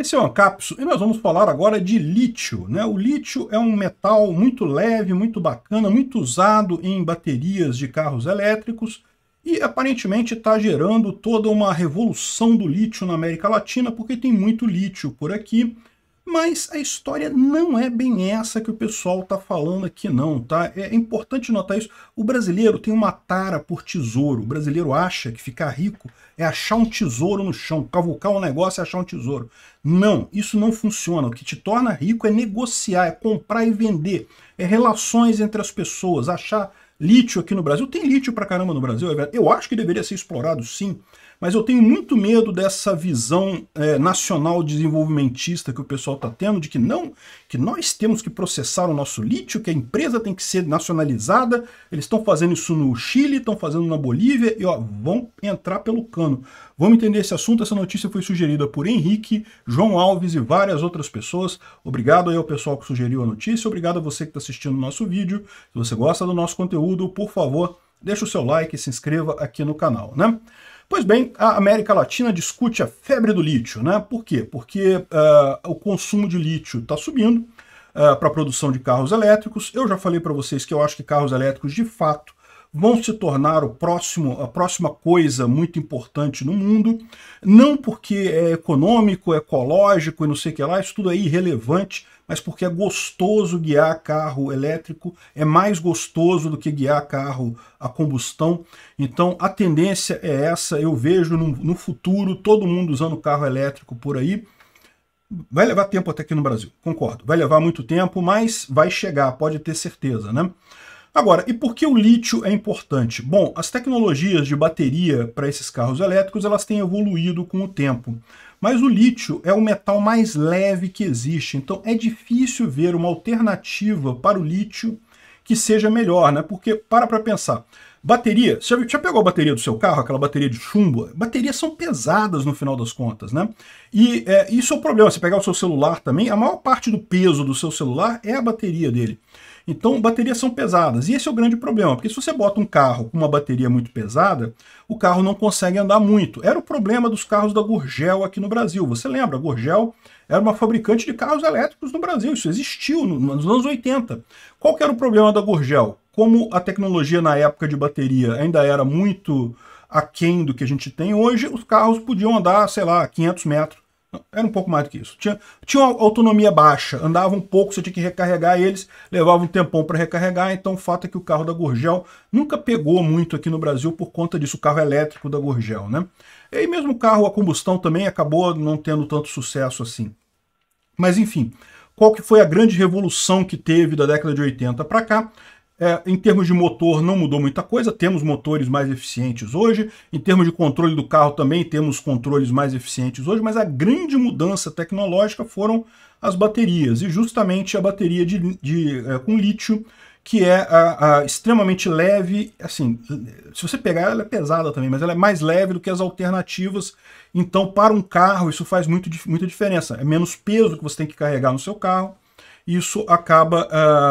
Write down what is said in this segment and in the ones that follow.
Esse é o Ancapso e nós vamos falar agora de lítio. Né? O lítio é um metal muito leve, muito bacana, muito usado em baterias de carros elétricos e aparentemente está gerando toda uma revolução do lítio na América Latina porque tem muito lítio por aqui. Mas a história não é bem essa que o pessoal tá falando aqui não, tá? É importante notar isso. O brasileiro tem uma tara por tesouro. O brasileiro acha que ficar rico é achar um tesouro no chão, cavucar um negócio e é achar um tesouro. Não, isso não funciona. O que te torna rico é negociar, é comprar e vender, é relações entre as pessoas, achar lítio aqui no Brasil. Tem lítio pra caramba no Brasil, é verdade. Eu acho que deveria ser explorado sim, mas eu tenho muito medo dessa visão é, nacional desenvolvimentista que o pessoal está tendo, de que não, que nós temos que processar o nosso lítio, que a empresa tem que ser nacionalizada, eles estão fazendo isso no Chile, estão fazendo na Bolívia, e ó, vão entrar pelo cano. Vamos entender esse assunto, essa notícia foi sugerida por Henrique, João Alves e várias outras pessoas. Obrigado aí ao pessoal que sugeriu a notícia, obrigado a você que está assistindo o nosso vídeo. Se você gosta do nosso conteúdo, por favor, deixa o seu like e se inscreva aqui no canal, né? Pois bem, a América Latina discute a febre do lítio, né? Por quê? Porque uh, o consumo de lítio está subindo uh, eh, para a produção de carros elétricos. Eu já falei para vocês que eu acho que carros elétricos, de fato, vão se tornar o próximo, a próxima coisa muito importante no mundo, não porque é econômico, ecológico e não sei o que lá, isso tudo é irrelevante, mas porque é gostoso guiar carro elétrico, é mais gostoso do que guiar carro a combustão. Então a tendência é essa, eu vejo no, no futuro todo mundo usando carro elétrico por aí, Vai levar tempo até aqui no Brasil, concordo. Vai levar muito tempo, mas vai chegar, pode ter certeza, né? Agora, e por que o lítio é importante? Bom, as tecnologias de bateria para esses carros elétricos elas têm evoluído com o tempo. Mas o lítio é o metal mais leve que existe, então é difícil ver uma alternativa para o lítio que seja melhor, né? Porque, para para pensar, bateria, você já, pegou a bateria do seu carro, aquela bateria de chumbo? Baterias são pesadas no final das contas, né? E é, isso é o problema, você pegar o seu celular também, a maior parte do peso do seu celular é a bateria dele. Então, baterias são pesadas. E esse é o grande problema, porque se você bota um carro com uma bateria muito pesada, o carro não consegue andar muito. Era o problema dos carros da Gurgel aqui no Brasil. Você lembra? A Gurgel era uma fabricante de carros elétricos no Brasil. Isso existiu nos anos 80. Qual era o problema da Gurgel? Como a tecnologia na época de bateria ainda era muito aquém do que a gente tem hoje, os carros podiam andar, sei lá, 500 metros era um pouco mais do que isso. Tinha, tinha uma autonomia baixa, andava um pouco, você tinha que recarregar eles, levava um tempão para recarregar, então o fato é que o carro da Gurgel nunca pegou muito aqui no Brasil por conta disso, o carro elétrico da Gurgel, né? E mesmo o carro a combustão também acabou não tendo tanto sucesso assim. Mas enfim, qual que foi a grande revolução que teve da década de 80 para cá? É, em termos de motor, não mudou muita coisa. Temos motores mais eficientes hoje. Em termos de controle do carro, também temos controles mais eficientes hoje. Mas a grande mudança tecnológica foram as baterias. E justamente a bateria de, de é, com lítio, que é a, a, extremamente leve. Assim, se você pegar, ela é pesada também, mas ela é mais leve do que as alternativas. Então, para um carro, isso faz muito, muita diferença. É menos peso que você tem que carregar no seu carro isso acaba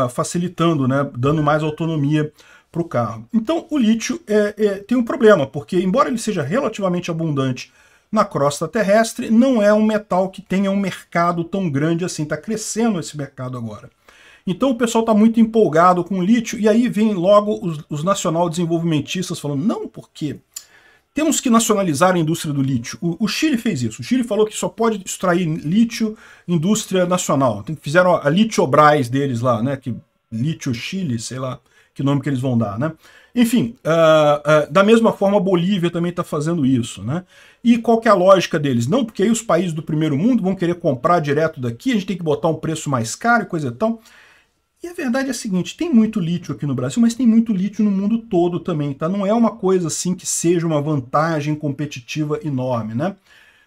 uh, facilitando, né, dando mais autonomia para o carro. Então o lítio é, é, tem um problema, porque embora ele seja relativamente abundante na crosta terrestre, não é um metal que tenha um mercado tão grande assim, está crescendo esse mercado agora. Então o pessoal está muito empolgado com o lítio, e aí vem logo os, os nacional desenvolvimentistas falando, não, porque temos que nacionalizar a indústria do lítio. O, o, Chile fez isso. O Chile falou que só pode extrair lítio indústria nacional. Fizeram a, a Litiobras deles lá, né? Que, lítio Chile, sei lá que nome que eles vão dar, né? Enfim, uh, uh, da mesma forma a Bolívia também está fazendo isso, né? E qual que é a lógica deles? Não, porque aí os países do primeiro mundo vão querer comprar direto daqui, a gente tem que botar um preço mais caro e coisa e tal. E a verdade é a seguinte: tem muito lítio aqui no Brasil, mas tem muito lítio no mundo todo também, tá? Não é uma coisa assim que seja uma vantagem competitiva enorme, né?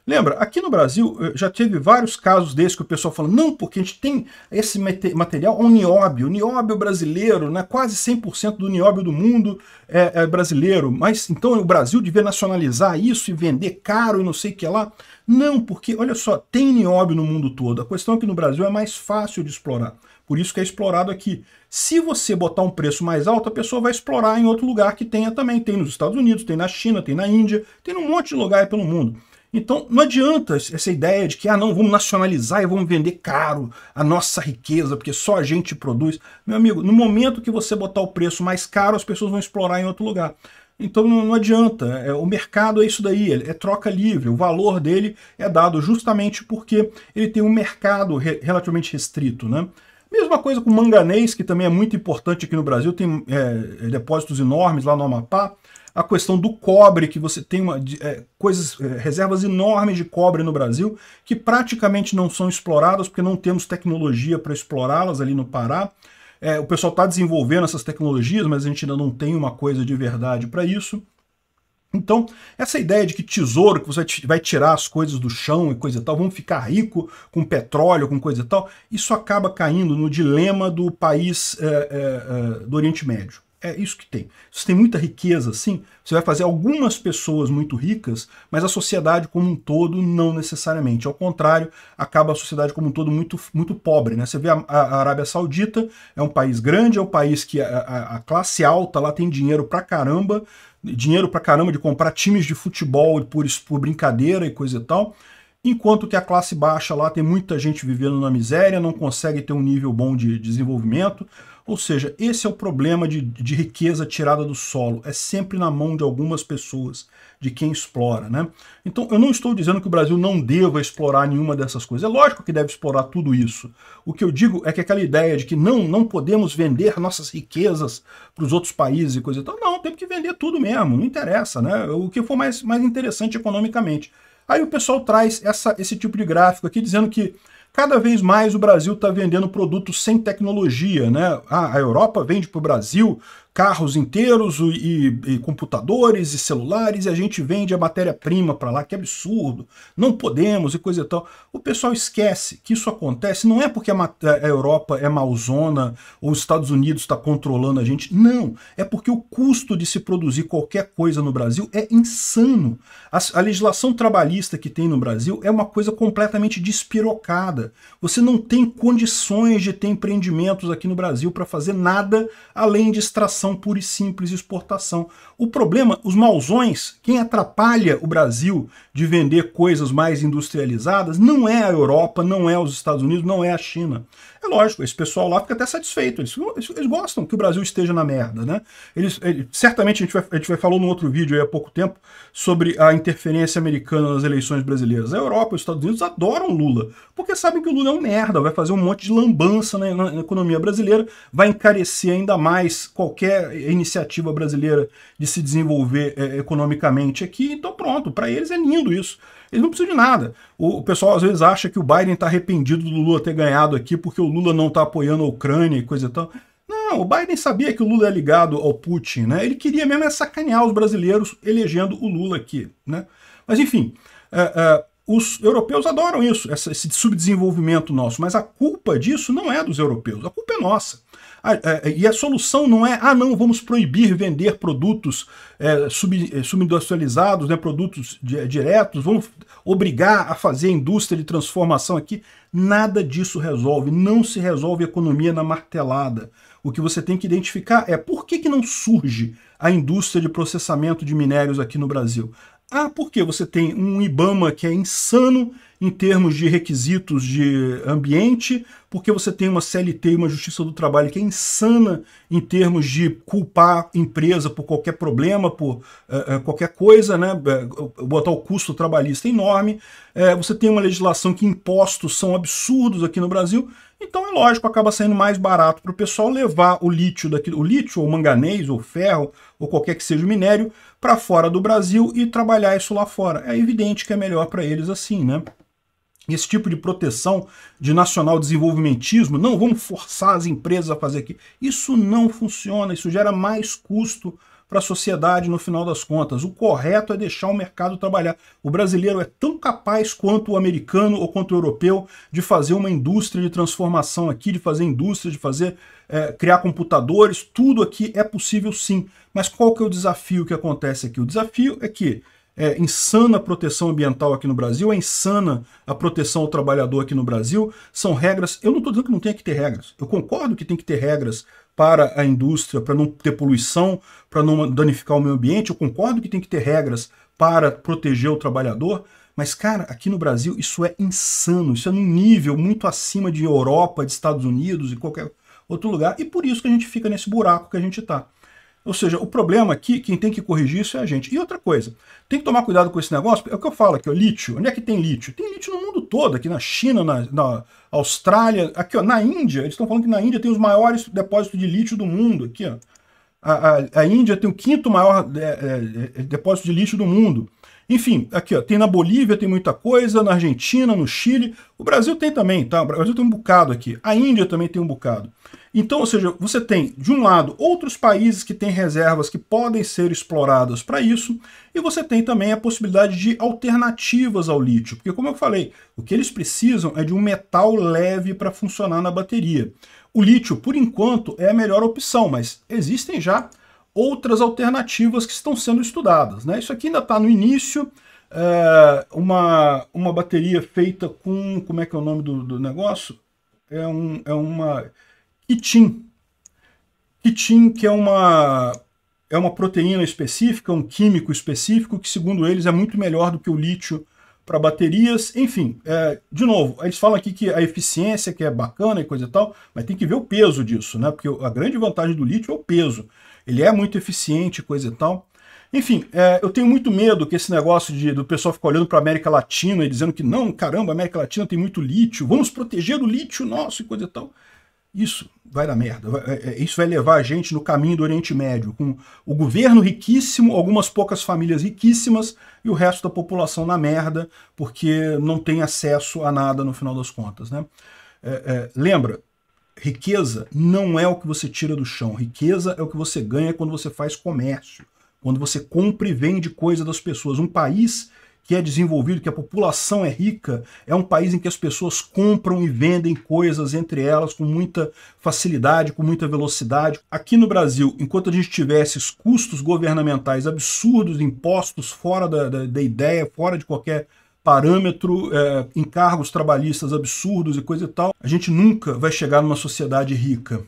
Lembra, aqui no Brasil eh, já teve vários casos desses que o pessoal falou, não, porque a gente tem esse material, é um nióbio, nióbio brasileiro, né? quase 100% do nióbio do mundo é, é, brasileiro, mas então o Brasil devia nacionalizar isso e vender caro e não sei o que lá. Não, porque, olha só, tem nióbio no mundo todo, a questão é que no Brasil é mais fácil de explorar, por isso que é explorado aqui. Se você botar um preço mais alto, a pessoa vai explorar em outro lugar que tenha também, tem nos Estados Unidos, tem na China, tem na Índia, tem num monte de lugar pelo mundo. Então não adianta essa ideia de que ah não, vamos nacionalizar e vamos vender caro a nossa riqueza, porque só a gente produz. Meu amigo, no momento que você botar o preço mais caro, as pessoas vão explorar em outro lugar. Então não, não adianta, é, o mercado é isso daí, é, é, troca livre, o valor dele é dado justamente porque ele tem um mercado re, relativamente restrito, né? Mesma coisa com o manganês, que também é muito importante aqui no Brasil, tem é, depósitos enormes lá no Amapá a questão do cobre, que você tem uma, é, coisas, é, reservas enormes de cobre no Brasil, que praticamente não são exploradas, porque não temos tecnologia para explorá-las ali no Pará. É, o pessoal está desenvolvendo essas tecnologias, mas a gente ainda não tem uma coisa de verdade para isso. Então, essa ideia de que tesouro, que você vai tirar as coisas do chão e coisa e tal, vamos ficar rico com petróleo, com coisa e tal, isso acaba caindo no dilema do país é, é, é do Oriente Médio. É isso que tem. Você tem muita riqueza, sim. Você vai fazer algumas pessoas muito ricas, mas a sociedade como um todo não necessariamente. Ao contrário, acaba a sociedade como um todo muito, muito pobre. Né? Você vê a, a Arábia Saudita, é um país grande, é um país que a, a, a classe alta lá tem dinheiro pra caramba, dinheiro pra caramba de comprar times de futebol por, por brincadeira e coisa e tal enquanto que a classe baixa lá tem muita gente vivendo na miséria, não consegue ter um nível bom de desenvolvimento, ou seja, esse é o problema de, de riqueza tirada do solo, é sempre na mão de algumas pessoas, de quem explora. Né? Então eu não estou dizendo que o Brasil não deva explorar nenhuma dessas coisas, é lógico que deve explorar tudo isso. O que eu digo é que aquela ideia de que não, não podemos vender nossas riquezas para os outros países e coisa e tal, não, temos que vender tudo mesmo, não interessa, né? o que for mais, mais interessante economicamente. Aí o pessoal traz essa, esse tipo de gráfico aqui dizendo que Cada vez mais o Brasil está vendendo produtos sem tecnologia, né? a Europa vende para o Brasil carros inteiros e, e, computadores e celulares e a gente vende a matéria-prima para lá, que absurdo, não podemos e coisa e tal. O pessoal esquece que isso acontece, não é porque a, a Europa é malzona ou os Estados Unidos está controlando a gente, não, é porque o custo de se produzir qualquer coisa no Brasil é insano. A, a legislação trabalhista que tem no Brasil é uma coisa completamente despirocada. Você não tem condições de ter empreendimentos aqui no Brasil para fazer nada além de extração importação pura e simples, exportação. O problema, os mausões, quem atrapalha o Brasil de vender coisas mais industrializadas, não é a Europa, não é os Estados Unidos, não é a China. É lógico, esse pessoal lá fica até satisfeito, eles, eles gostam que o Brasil esteja na merda, né? Eles, eles certamente a gente, vai, a gente vai falou num outro vídeo aí há pouco tempo sobre a interferência americana nas eleições brasileiras. A Europa, os Estados Unidos adoram Lula, porque sabem que o Lula é um merda, vai fazer um monte de lambança na, na, na economia brasileira, vai encarecer ainda mais qualquer qualquer é iniciativa brasileira de se desenvolver é, economicamente aqui. Então, pronto, para eles é lindo isso. Eles não precisam de nada. O, o pessoal às vezes acha que o Biden está arrependido do Lula ter ganhado aqui porque o Lula não está apoiando a Ucrânia e coisa e tal. Não, o Biden sabia que o Lula é ligado ao Putin, né? Ele queria mesmo é sacanear os brasileiros elegendo o Lula aqui, né? Mas enfim, é, é, os europeus adoram isso, esse subdesenvolvimento nosso, mas a culpa disso não é dos europeus, a culpa é nossa. Ah, é, é, e a solução não é, ah, não, vamos proibir vender produtos é, sub, é, subindustrializados, né, produtos diretos, vamos obrigar a fazer indústria de transformação aqui. Nada disso resolve, não se resolve economia na martelada. O que você tem que identificar é por que, que não surge a indústria de processamento de minérios aqui no Brasil? Ah, porque você tem um IBAMA que é insano em termos de requisitos de ambiente, porque você tem uma CLT e uma Justiça do Trabalho que é insana em termos de culpar empresa por qualquer problema, por eh, eh, qualquer coisa, né? Eh, botar o custo trabalhista enorme. você tem uma legislação que impostos são absurdos aqui no Brasil. Então é lógico, acaba saindo mais barato para o pessoal levar o lítio daqui, o lítio, ou manganês, ou ferro, ou qualquer que seja o minério, para fora do Brasil e trabalhar isso lá fora. É evidente que é melhor para eles assim, né? Esse tipo de proteção de nacional desenvolvimentismo, não vamos forçar as empresas a fazer aqui. Isso não funciona, isso gera mais custo para a sociedade no final das contas. O correto é deixar o mercado trabalhar. O brasileiro é tão capaz quanto o americano ou quanto o europeu de fazer uma indústria de transformação aqui, de fazer indústria, de fazer é, criar computadores, tudo aqui é possível sim. Mas qual que é o desafio que acontece aqui? O desafio é que é insana a proteção ambiental aqui no Brasil, é insana a proteção ao trabalhador aqui no Brasil. São regras. Eu não estou dizendo que não tem que ter regras. Eu concordo que tem que ter regras para a indústria, para não ter poluição, para não danificar o meio ambiente. Eu concordo que tem que ter regras para proteger o trabalhador, mas, cara, aqui no Brasil isso é insano, isso é num nível muito acima de Europa, de Estados Unidos e qualquer outro lugar, e por isso que a gente fica nesse buraco que a gente está. Ou seja, o problema aqui, quem tem que corrigir isso é a gente. E outra coisa, tem que tomar cuidado com esse negócio, é o que eu falo aqui, o lítio. Onde é que tem lítio? Tem lítio no mundo todo, aqui na China, na, na Austrália, aqui ó, na Índia, eles estão falando que na Índia tem os maiores depósitos de lítio do mundo, aqui ó. A, a, a Índia tem o quinto maior é, é, é depósito de lítio do mundo. Enfim, aqui ó, tem na Bolívia, tem muita coisa, na Argentina, no Chile. O Brasil tem também, tá? O Brasil tem um bocado aqui. A Índia também tem um bocado. Então, ou seja, você tem, de um lado, outros países que têm reservas que podem ser exploradas para isso, e você tem também a possibilidade de alternativas ao lítio, porque, como eu falei, o que eles precisam é de um metal leve para funcionar na bateria. O lítio, por enquanto, é a melhor opção, mas existem já outras alternativas que estão sendo estudadas. Né? Isso aqui ainda está no início, é uma, uma bateria feita com. Como é que é o nome do, do negócio? É, um, é uma quitin. Quitin, que é uma, é uma proteína específica, um químico específico, que, segundo eles, é muito melhor do que o lítio para baterias. Enfim, é, de novo, eles falam aqui que a eficiência que é bacana e coisa e tal, mas tem que ver o peso disso, né? Porque a grande vantagem do lítio é o peso. Ele é muito eficiente, coisa e tal. Enfim, é, eu tenho muito medo que esse negócio de, do pessoal ficar olhando para a América Latina e dizendo que não, caramba, a América Latina tem muito lítio, vamos proteger o lítio nosso e coisa e tal. Isso vai dar merda. É, é, isso vai levar a gente no caminho do Oriente Médio, com o governo riquíssimo, algumas poucas famílias riquíssimas e o resto da população na merda, porque não tem acesso a nada no final das contas. Né? É, é, lembra, riqueza não é o que você tira do chão, riqueza é o que você ganha quando você faz comércio, quando você compra e vende coisa das pessoas. Um país que é desenvolvido, que a população é rica, é um país em que as pessoas compram e vendem coisas entre elas com muita facilidade, com muita velocidade. Aqui no Brasil, enquanto a gente tivesse esses custos governamentais absurdos, impostos fora da, da, da ideia, fora de qualquer parâmetro, é, encargos trabalhistas absurdos e coisa e tal, a gente nunca vai chegar numa sociedade rica.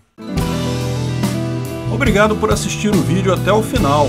Obrigado por assistir o vídeo até o final.